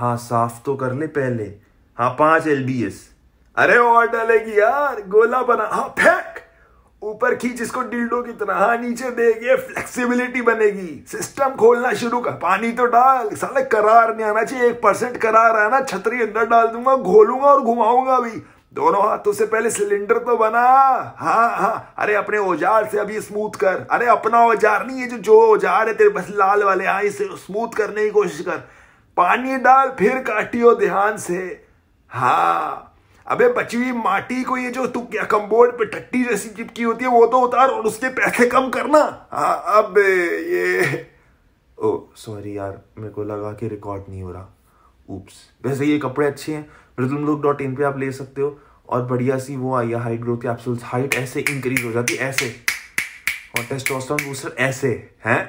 हाँ साफ तो कर ले पहले हाँ पांच एल बी एस अरे और डालेगी यार गोला बना हाँ फेंक ऊपर खींच इसको डिल्डो की तरह हाँ नीचे ये फ्लेक्सिबिलिटी बनेगी सिस्टम खोलना शुरू कर पानी तो डाल साले करार नहीं आना चाहिए एक परसेंट करार आना छतरी अंदर डाल दूंगा घोलूंगा और घुमाऊंगा भी दोनों हाथों से पहले सिलेंडर तो बना हाँ हाँ अरे अपने औजार से अभी स्मूथ कर अरे अपना औजार नहीं है जो जो औजार है तेरे बस लाल वाले हाँ इसे स्मूथ करने की कोशिश कर पानी डाल फिर काटियो ध्यान से हा अबे बची हुई माटी को ये जो तू क्या कम्बोर्ड पे टट्टी जैसी चिपकी होती है वो तो उतार और उसके पैसे कम करना हा अब ये ओ सॉरी यार मेरे को लगा कि रिकॉर्ड नहीं हो रहा उप्स वैसे ये कपड़े अच्छे हैं मृदुल लुक डॉट इन पर आप ले सकते हो और बढ़िया सी वो आई है हाइट ग्रोथ की आपसे हाइट ऐसे इंक्रीज हो जाती है ऐसे और टेस्टोस्टेरोन बूस्टर ऐसे हैं